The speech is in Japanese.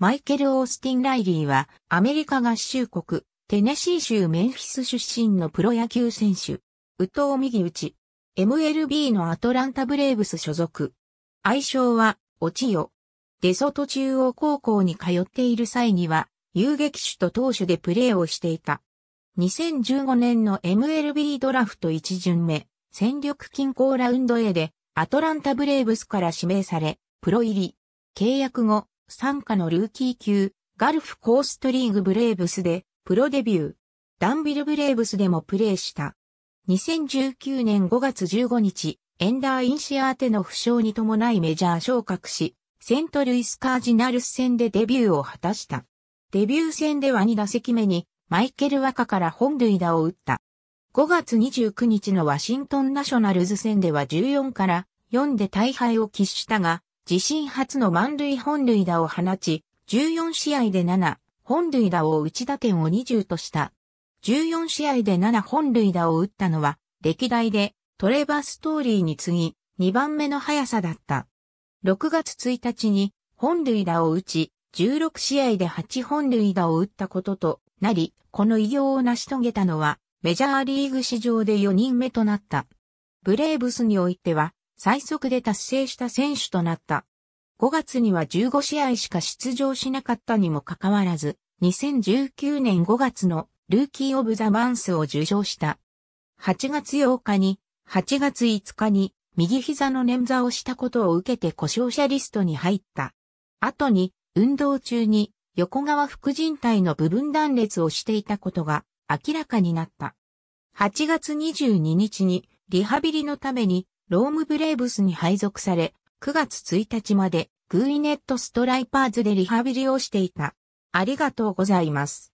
マイケル・オースティン・ライリーは、アメリカ合衆国、テネシー州メンフィス出身のプロ野球選手。宇藤右打ち。MLB のアトランタブレーブス所属。愛称は、オチヨ。デソト中央高校に通っている際には、遊撃手と投手でプレーをしていた。2015年の MLB ドラフト1巡目、戦力均衡ラウンド A で、アトランタブレーブスから指名され、プロ入り。契約後、参加のルーキー級、ガルフコーストリーグブレーブスで、プロデビュー。ダンビルブレーブスでもプレーした。2019年5月15日、エンダー・インシアーテの負傷に伴いメジャー昇格し、セントルイス・カージナルス戦でデビューを果たした。デビュー戦では2打席目に、マイケル・ワカから本塁打を打った。5月29日のワシントン・ナショナルズ戦では14から4で大敗を喫したが、自身初の満塁本塁打を放ち、14試合で7、本塁打を打ち打点を20とした。14試合で7本塁打を打ったのは、歴代でトレバー・ストーリーに次ぎ、2番目の速さだった。6月1日に本塁打を打ち、16試合で8本塁打を打ったこととなり、この偉業を成し遂げたのは、メジャーリーグ史上で4人目となった。ブレーブスにおいては、最速で達成した選手となった。5月には15試合しか出場しなかったにもかかわらず、2019年5月のルーキー・オブ・ザ・マンスを受賞した。8月8日に、8月5日に、右膝の捻挫をしたことを受けて故障者リストに入った。後に、運動中に、横側副人体の部分断裂をしていたことが明らかになった。8月22日に、リハビリのためにロームブレーブスに配属され、9月1日までグーイネットストライパーズでリハビリをしていた。ありがとうございます。